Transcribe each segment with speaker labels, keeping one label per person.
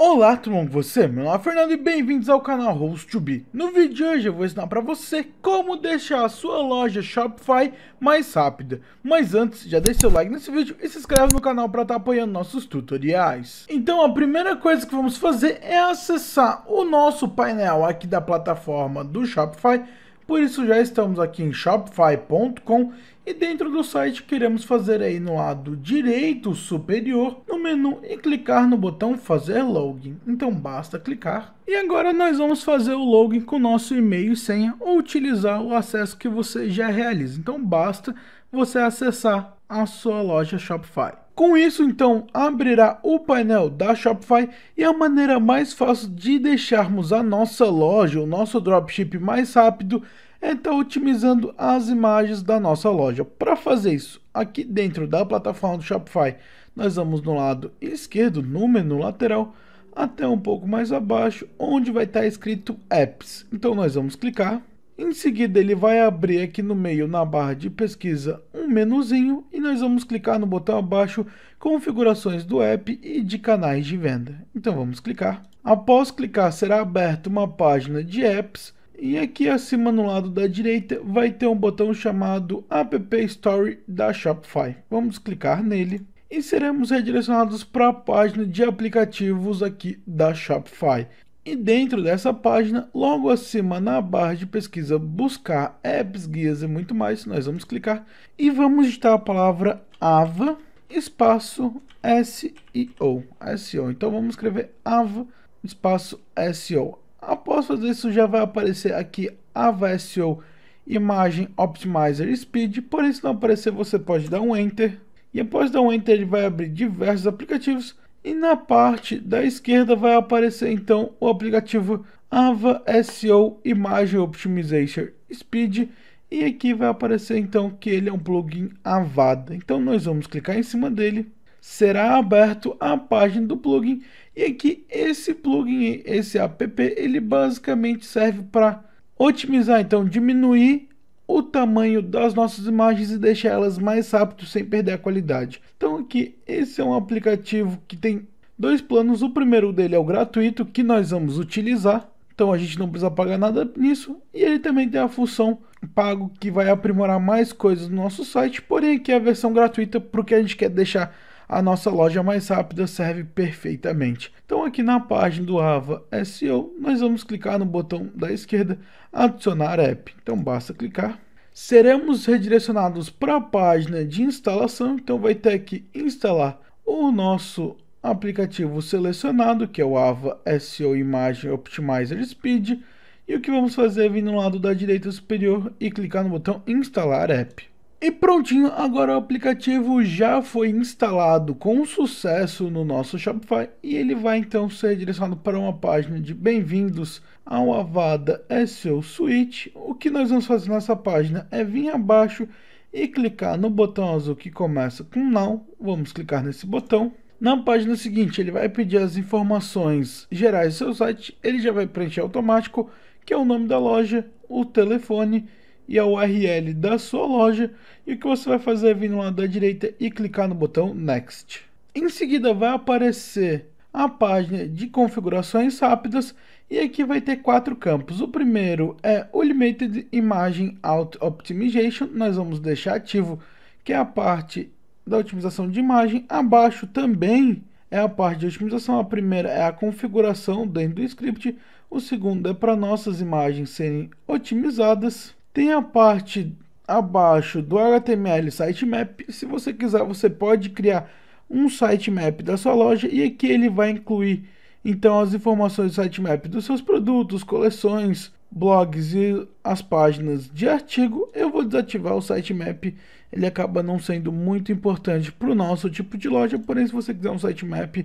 Speaker 1: Olá tudo bom com você? Meu nome é Fernando e bem-vindos ao canal Host to No vídeo de hoje eu vou ensinar para você como deixar a sua loja Shopify mais rápida. Mas antes, já deixa seu like nesse vídeo e se inscreve no canal para estar tá apoiando nossos tutoriais. Então a primeira coisa que vamos fazer é acessar o nosso painel aqui da plataforma do Shopify por isso já estamos aqui em shopify.com e dentro do site queremos fazer aí no lado direito superior no menu e clicar no botão fazer login. Então basta clicar. E agora nós vamos fazer o login com nosso e-mail e senha ou utilizar o acesso que você já realiza. Então basta você acessar a sua loja Shopify. Com isso, então, abrirá o painel da Shopify e a maneira mais fácil de deixarmos a nossa loja, o nosso dropship mais rápido é estar tá otimizando as imagens da nossa loja. Para fazer isso, aqui dentro da plataforma do Shopify, nós vamos no lado esquerdo, no menu lateral, até um pouco mais abaixo, onde vai estar tá escrito Apps. Então nós vamos clicar em seguida, ele vai abrir aqui no meio, na barra de pesquisa, um menuzinho e nós vamos clicar no botão abaixo configurações do app e de canais de venda. Então vamos clicar. Após clicar, será aberta uma página de apps e aqui acima no lado da direita vai ter um botão chamado App Store da Shopify. Vamos clicar nele e seremos redirecionados para a página de aplicativos aqui da Shopify. E dentro dessa página, logo acima na barra de pesquisa buscar apps, guias e muito mais, nós vamos clicar e vamos digitar a palavra AVA espaço SEO, SEO. Então vamos escrever AVA espaço SEO. Após fazer isso já vai aparecer aqui AVA SEO Imagem Optimizer Speed, por isso não aparecer você pode dar um Enter e após dar um Enter ele vai abrir diversos aplicativos e na parte da esquerda vai aparecer então o aplicativo Ava SEO Imagem Optimization Speed e aqui vai aparecer então que ele é um plugin Avada. Então nós vamos clicar em cima dele. Será aberto a página do plugin e aqui esse plugin, esse app, ele basicamente serve para otimizar, então diminuir o tamanho das nossas imagens e deixar elas mais rápido sem perder a qualidade. Então aqui, esse é um aplicativo que tem dois planos. O primeiro dele é o gratuito, que nós vamos utilizar. Então a gente não precisa pagar nada nisso. E ele também tem a função pago, que vai aprimorar mais coisas no nosso site. Porém aqui é a versão gratuita, porque a gente quer deixar a nossa loja mais rápida serve perfeitamente. Então aqui na página do Ava SEO, nós vamos clicar no botão da esquerda, adicionar app. Então basta clicar. Seremos redirecionados para a página de instalação, então vai ter que instalar o nosso aplicativo selecionado, que é o Ava SEO Imagem Optimizer Speed. E o que vamos fazer é vir no lado da direita superior e clicar no botão Instalar App. E prontinho, agora o aplicativo já foi instalado com sucesso no nosso Shopify e ele vai então ser direcionado para uma página de bem-vindos ao Avada é SEO Suite. O que nós vamos fazer nessa página é vir abaixo e clicar no botão azul que começa com não. Vamos clicar nesse botão. Na página seguinte, ele vai pedir as informações gerais do seu site, ele já vai preencher automático, que é o nome da loja, o telefone e a URL da sua loja. E o que você vai fazer é vir no lado da direita e clicar no botão Next. Em seguida vai aparecer a página de configurações rápidas e aqui vai ter quatro campos. O primeiro é o Limited imagem Auto Optimization, nós vamos deixar ativo, que é a parte da otimização de imagem. Abaixo também é a parte de otimização, a primeira é a configuração dentro do script, o segundo é para nossas imagens serem otimizadas. Tem a parte abaixo do HTML sitemap. Se você quiser, você pode criar um sitemap da sua loja e aqui ele vai incluir então as informações do sitemap dos seus produtos, coleções, blogs e as páginas de artigo. Eu vou desativar o sitemap, ele acaba não sendo muito importante para o nosso tipo de loja, porém se você quiser um sitemap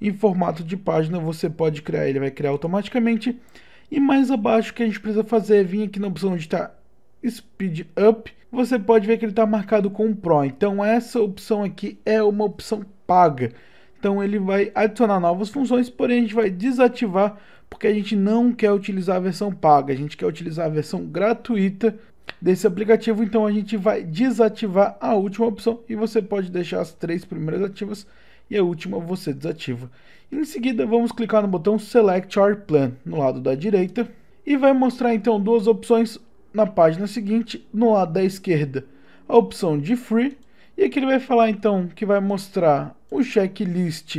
Speaker 1: em formato de página, você pode criar, ele vai criar automaticamente. E mais abaixo o que a gente precisa fazer é vir aqui na opção de estar tá Speed Up, você pode ver que ele está marcado com Pro. Então essa opção aqui é uma opção paga. Então ele vai adicionar novas funções, porém a gente vai desativar porque a gente não quer utilizar a versão paga, a gente quer utilizar a versão gratuita desse aplicativo, então a gente vai desativar a última opção e você pode deixar as três primeiras ativas e a última você desativa. Em seguida, vamos clicar no botão Select Our Plan no lado da direita e vai mostrar então duas opções, na página seguinte, no lado da esquerda, a opção de Free. E aqui ele vai falar então que vai mostrar o checklist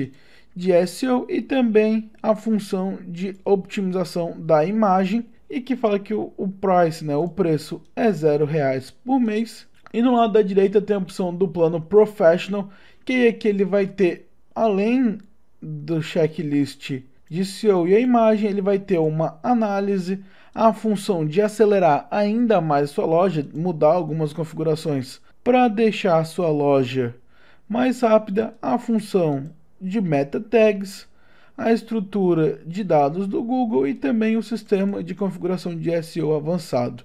Speaker 1: de SEO e também a função de optimização da imagem e que fala que o, o price, né, o preço é zero reais por mês. E no lado da direita tem a opção do plano Professional, que é que ele vai ter, além do checklist de SEO e a imagem, ele vai ter uma análise, a função de acelerar ainda mais a sua loja, mudar algumas configurações para deixar a sua loja mais rápida, a função de meta tags, a estrutura de dados do Google e também o sistema de configuração de SEO avançado.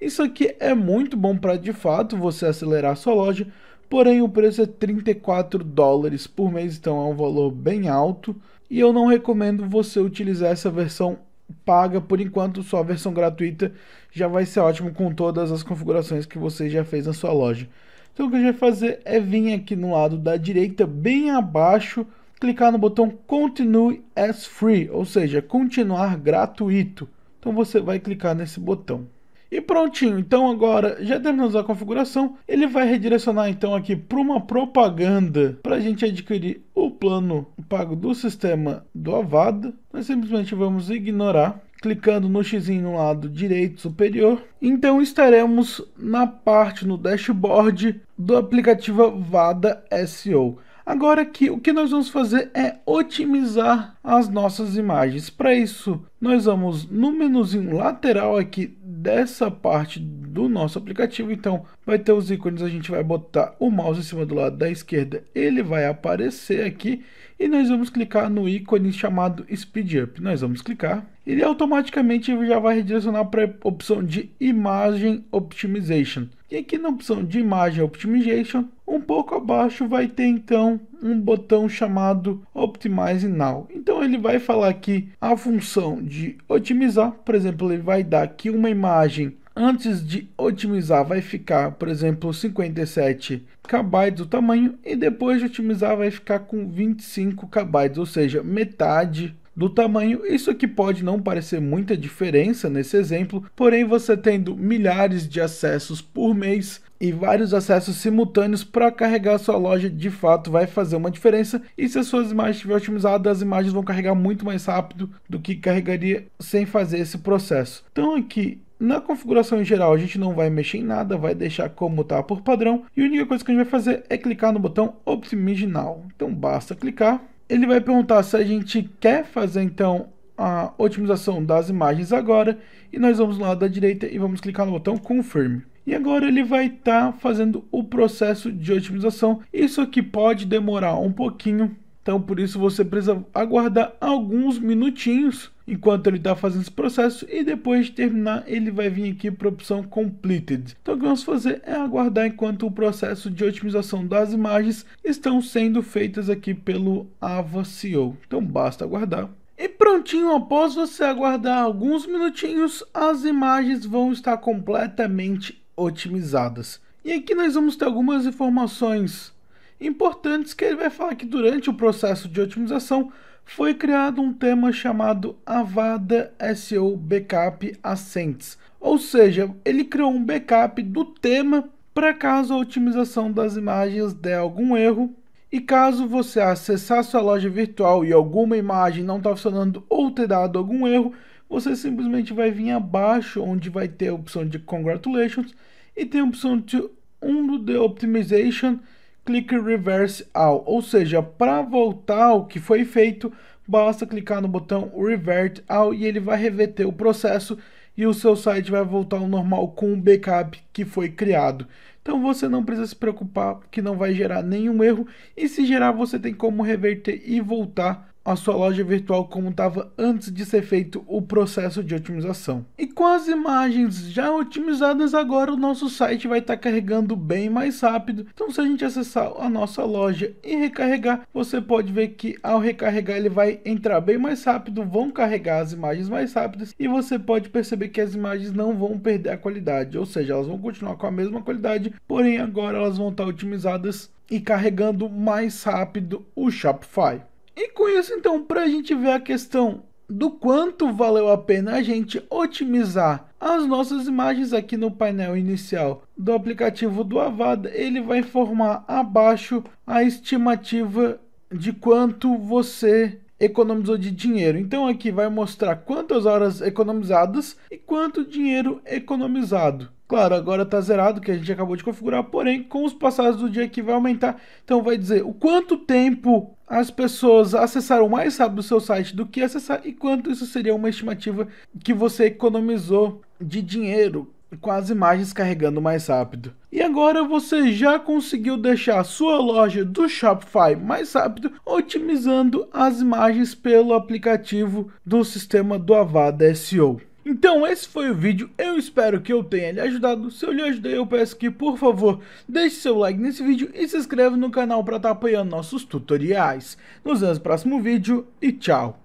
Speaker 1: Isso aqui é muito bom para de fato você acelerar sua loja, porém o preço é 34 dólares por mês, então é um valor bem alto e eu não recomendo você utilizar essa versão paga por enquanto, só a versão gratuita já vai ser ótimo com todas as configurações que você já fez na sua loja. Então o que a gente vai fazer é vir aqui no lado da direita, bem abaixo, clicar no botão Continue as Free, ou seja, continuar gratuito. Então você vai clicar nesse botão. E prontinho, então agora já terminamos a configuração, ele vai redirecionar então aqui para uma propaganda para a gente adquirir o plano pago do sistema do Avada. Nós simplesmente vamos ignorar, clicando no x no lado direito superior. Então estaremos na parte no dashboard do aplicativo Vada SEO. Agora que o que nós vamos fazer é otimizar as nossas imagens. Para isso, nós vamos no menuzinho lateral aqui dessa parte do nosso aplicativo. Então, vai ter os ícones, a gente vai botar o mouse em cima do lado da esquerda, ele vai aparecer aqui e nós vamos clicar no ícone chamado Speed Up. Nós vamos clicar, ele automaticamente já vai redirecionar para a opção de Imagem Optimization. E aqui na opção de Imagem Optimization, um pouco abaixo vai ter então um botão chamado Optimize Now. Então ele vai falar aqui a função de otimizar, por exemplo, ele vai dar aqui uma imagem antes de otimizar vai ficar, por exemplo, 57 KB o tamanho e depois de otimizar vai ficar com 25 KB, ou seja, metade do tamanho, isso aqui pode não parecer muita diferença nesse exemplo, porém você tendo milhares de acessos por mês e vários acessos simultâneos para carregar sua loja de fato vai fazer uma diferença e se as suas imagens estiverem otimizadas, as imagens vão carregar muito mais rápido do que carregaria sem fazer esse processo. Então aqui na configuração em geral, a gente não vai mexer em nada, vai deixar como está por padrão. E a única coisa que a gente vai fazer é clicar no botão Optimize Now. Então basta clicar ele vai perguntar se a gente quer fazer então a otimização das imagens agora e nós vamos lá da direita e vamos clicar no botão Confirm. E agora ele vai estar tá fazendo o processo de otimização. Isso aqui pode demorar um pouquinho, então por isso você precisa aguardar alguns minutinhos enquanto ele está fazendo esse processo e depois de terminar ele vai vir aqui para a opção completed. Então o que vamos fazer é aguardar enquanto o processo de otimização das imagens estão sendo feitas aqui pelo Ava CEO Então basta aguardar. E prontinho, após você aguardar alguns minutinhos, as imagens vão estar completamente otimizadas. E aqui nós vamos ter algumas informações importantes que ele vai falar que durante o processo de otimização foi criado um tema chamado Avada SEO Backup Ascents, ou seja, ele criou um backup do tema para caso a otimização das imagens dê algum erro e caso você acessar sua loja virtual e alguma imagem não está funcionando ou ter dado algum erro, você simplesmente vai vir abaixo onde vai ter a opção de Congratulations e tem a opção de Undo the Optimization clique Reverse All, ou seja, para voltar ao que foi feito, basta clicar no botão Revert All e ele vai reverter o processo e o seu site vai voltar ao normal com o backup que foi criado. Então você não precisa se preocupar que não vai gerar nenhum erro e se gerar você tem como reverter e voltar a sua loja virtual como estava antes de ser feito o processo de otimização. E com as imagens já otimizadas agora o nosso site vai estar tá carregando bem mais rápido. Então se a gente acessar a nossa loja e recarregar, você pode ver que ao recarregar ele vai entrar bem mais rápido, vão carregar as imagens mais rápidas e você pode perceber que as imagens não vão perder a qualidade, ou seja, elas vão continuar com a mesma qualidade, porém agora elas vão estar tá otimizadas e carregando mais rápido o Shopify. E com isso, então, para a gente ver a questão do quanto valeu a pena a gente otimizar as nossas imagens aqui no painel inicial do aplicativo do Avada, ele vai formar abaixo a estimativa de quanto você economizou de dinheiro. Então aqui vai mostrar quantas horas economizadas e quanto dinheiro economizado. Claro, agora está zerado, que a gente acabou de configurar, porém, com os passados do dia que vai aumentar. Então vai dizer o quanto tempo as pessoas acessaram mais rápido o seu site do que acessar e quanto isso seria uma estimativa que você economizou de dinheiro com as imagens carregando mais rápido. E agora você já conseguiu deixar sua loja do Shopify mais rápido, otimizando as imagens pelo aplicativo do sistema do Avada SEO. Então esse foi o vídeo, eu espero que eu tenha lhe ajudado, se eu lhe ajudei eu peço que por favor deixe seu like nesse vídeo e se inscreva no canal para estar tá apoiando nossos tutoriais. Nos vemos no próximo vídeo e tchau!